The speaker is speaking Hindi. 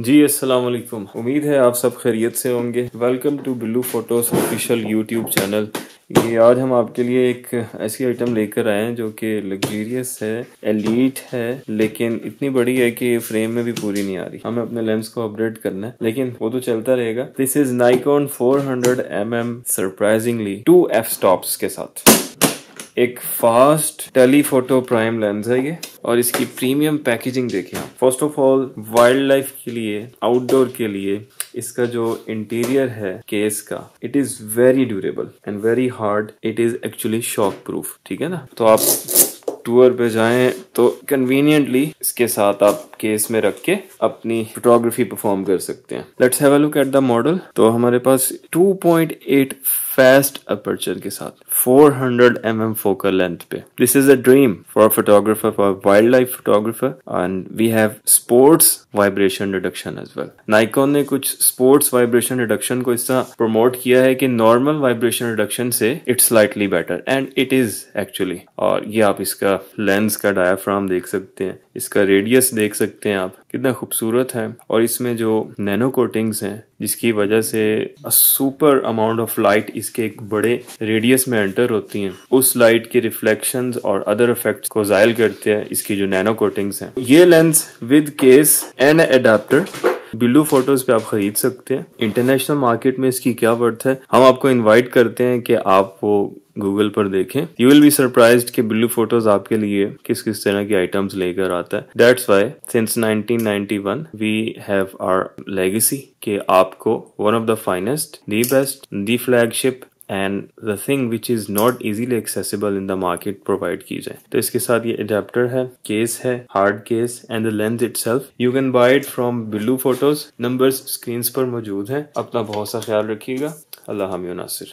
जी अस्सलाम वालेकुम उम्मीद है आप सब खैरियत से होंगे welcome to Billu photos official YouTube channel ये आज हम आपके लिए एक ऐसी आइटम लेकर आए हैं जो कि लग्जरियस है एलिट है लेकिन इतनी बड़ी है कि फ्रेम में भी पूरी नहीं आ रही हमें अपने लेंस को अपडेट करना है लेकिन वो तो चलता रहेगा this is Nikon 400 hundred M M surprisingly two F stops के साथ एक फास्ट टेलीफोटो प्राइम लेंस है ये और इसकी प्रीमियम पैकेजिंग देखिए आप first of all wild life के लिए आउटडोर के लिए इसका जो इंटीरियर है केस का it is very durable and very hard it is actually shock proof ठीक है ना तो आप टूर पे जाएं तो कन्वीनियंटली इसके साथ आप केस में रख के अपनी फोटोग्राफी परफॉर्म कर सकते हैं let's have a look at the model तो हमारे पास 2.8 फास्ट अपर्चर के साथ 400 hundred M M focal length पे this is a dream for photographer for wild life photographer and we have sports vibration reduction as well Nikon ने कुछ स्पोर्ट्स वाइब्रेशन रिडक्शन को इस तरह प्रमोट किया है कि नॉर्मल वाइब्रेशन रिडक्शन से it's slightly better and it is actually और ये आप इसका इसका लेंस का डायाफ्राम देख सकते हैं इसका रेडियस देख सकते हैं आप कितना खूबसूरत है और इसमें जो नैनो कोटिंग्स हैं जिसकी वजह से सुपर अमाउंट ऑफ लाइट इसके एक बड़े रेडियस में एंटर होती हैं उस लाइट के रिफ्लेक्शन और अदर इफेक्ट को जायल करते हैं इसकी जो नैनो कोटिंग्स हैं ये lens with case and adapter Billu photos पे आप खरीद सकते हैं इंटरनेशनल मार्केट में इसकी क्या वर्थ है हम आपको इनवाइट करते हैं कि आप वो गूगल पर देखें यू विल बी सरप्राइज कि बिल्लू फोटोज आपके लिए किस किस तरह की आइटम्स लेकर आता है that's why since 1991 we have our legacy के आपको one of the finest the best the flagship and the thing which is not easily accessible in the market provide की जाए तो इसके साथ ये अडेप्टर है केस है hard case and the lens itself you can buy it from Billu photos number screen पर मौजूद है अपना बहुत सा ख्याल रखिएगा अल्लाह हामी